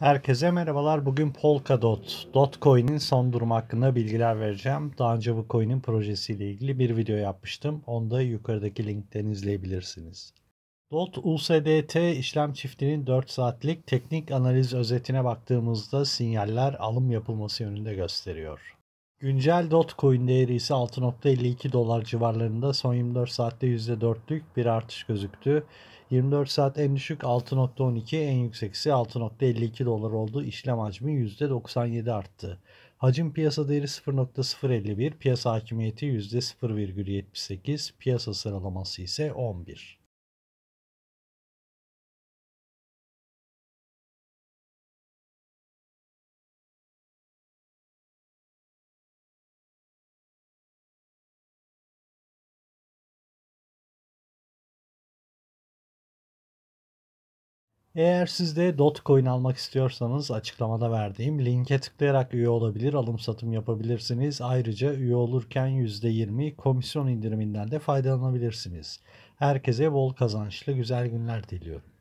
Herkese merhabalar. Bugün Polkadot, Dotcoin'in son durumu hakkında bilgiler vereceğim. Daha önce bu coin'in projesiyle ilgili bir video yapmıştım. Onu da yukarıdaki linkten izleyebilirsiniz. Dot USDT işlem çiftinin 4 saatlik teknik analiz özetine baktığımızda sinyaller alım yapılması yönünde gösteriyor. Güncel Dotcoin değeri ise 6.52 dolar civarlarında. Son 24 saatte %4'lük bir artış gözüktü. 24 saat en düşük 6.12, en yüksek ise 6.52 dolar oldu. İşlem hacmi %97 arttı. Hacim piyasa değeri 0.051, piyasa hakimiyeti %0,78, piyasa sıralaması ise 11. Eğer siz de Dotcoin almak istiyorsanız açıklamada verdiğim linke tıklayarak üye olabilir, alım satım yapabilirsiniz. Ayrıca üye olurken %20 komisyon indiriminden de faydalanabilirsiniz. Herkese bol kazançlı güzel günler diliyorum.